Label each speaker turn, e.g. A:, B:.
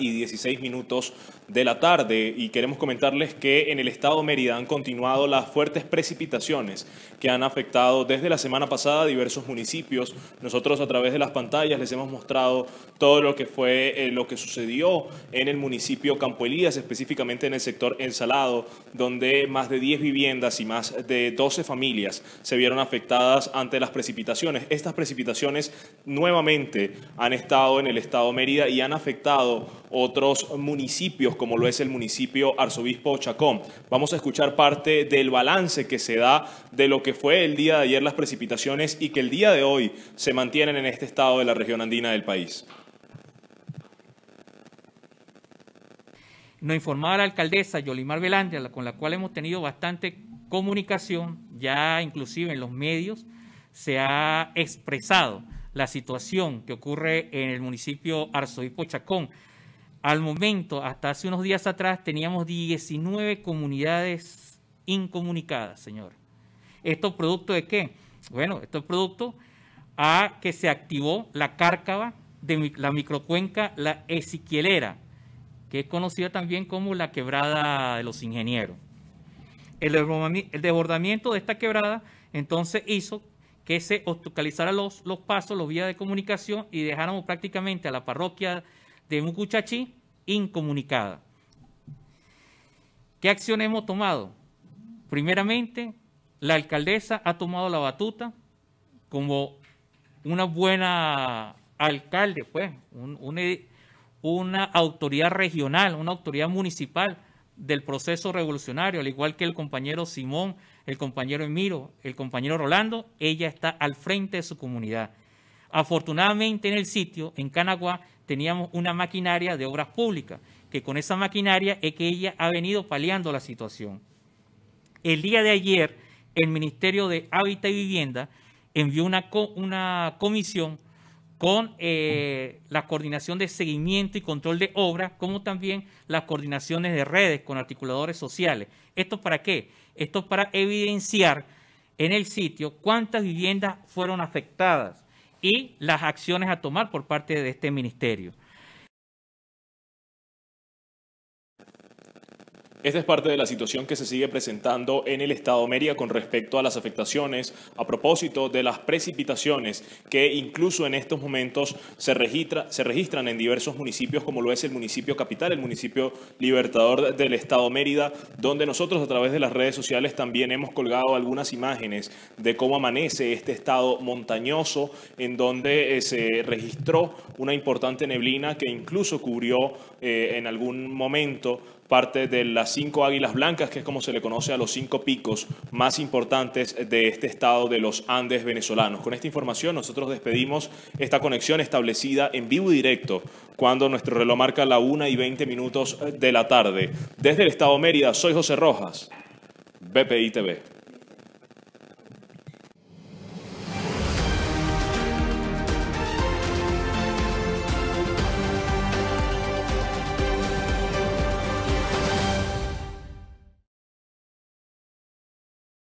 A: y 16 minutos de la tarde y queremos comentarles que en el estado de Mérida han continuado las fuertes precipitaciones que han afectado desde la semana pasada diversos municipios. Nosotros a través de las pantallas les hemos mostrado todo lo que fue eh, lo que sucedió en el municipio Campo Elías, específicamente en el sector Ensalado, donde más de 10 viviendas y más de 12 familias se vieron afectadas ante las precipitaciones. Estas precipitaciones nuevamente han estado en el estado Mérida y han afectado otros municipios, como lo es el municipio Arzobispo Chacón. Vamos a escuchar parte del balance que se da de lo que fue el día de ayer las precipitaciones y que el día de hoy se mantienen en este estado de la región andina del país.
B: Nos informaba la alcaldesa Yolimar Velandia, con la cual hemos tenido bastante comunicación, ya inclusive en los medios se ha expresado la situación que ocurre en el municipio Arzobispo Chacón, al momento, hasta hace unos días atrás, teníamos 19 comunidades incomunicadas, señor. ¿Esto es producto de qué? Bueno, esto es producto a que se activó la cárcava de la microcuenca La Ezequielera, que es conocida también como la quebrada de los ingenieros. El desbordamiento de esta quebrada entonces hizo que se obstaculizaran los, los pasos, los vías de comunicación y dejáramos prácticamente a la parroquia de Mucuchachí incomunicada. ¿Qué acción hemos tomado? Primeramente, la alcaldesa ha tomado la batuta como una buena alcalde, pues, una, una autoridad regional, una autoridad municipal del proceso revolucionario, al igual que el compañero Simón, el compañero Emiro, el compañero Rolando, ella está al frente de su comunidad. Afortunadamente en el sitio, en Canagua, teníamos una maquinaria de obras públicas, que con esa maquinaria es que ella ha venido paliando la situación. El día de ayer, el Ministerio de Hábitat y Vivienda envió una, comisión con eh, la coordinación de seguimiento y control de obras, como también las coordinaciones de redes con articuladores sociales. ¿Esto para qué? Esto para evidenciar en el sitio cuántas viviendas fueron afectadas, y las acciones a tomar por parte de este ministerio.
A: Esta es parte de la situación que se sigue presentando en el estado Mérida con respecto a las afectaciones a propósito de las precipitaciones que incluso en estos momentos se, registra, se registran en diversos municipios como lo es el municipio capital, el municipio libertador del estado Mérida, donde nosotros a través de las redes sociales también hemos colgado algunas imágenes de cómo amanece este estado montañoso en donde eh, se registró una importante neblina que incluso cubrió eh, en algún momento parte de las cinco águilas blancas, que es como se le conoce a los cinco picos más importantes de este estado de los Andes venezolanos. Con esta información nosotros despedimos esta conexión establecida en vivo y directo cuando nuestro reloj marca la 1 y 20 minutos de la tarde. Desde el estado Mérida, soy José Rojas, BPI TV.